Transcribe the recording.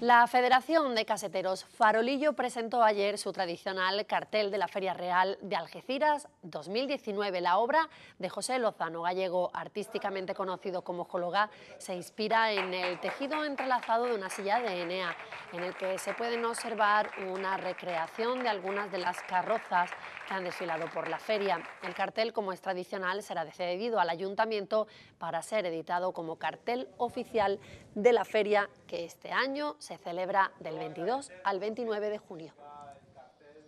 La Federación de Caseteros Farolillo presentó ayer su tradicional cartel de la Feria Real de Algeciras 2019. La obra de José Lozano Gallego, artísticamente conocido como Jologa, se inspira en el tejido entrelazado de una silla de Enea, en el que se pueden observar una recreación de algunas de las carrozas han desfilado por la feria. El cartel, como es tradicional, será decedido al ayuntamiento para ser editado como cartel oficial de la feria que este año se celebra del 22 al 29 de junio.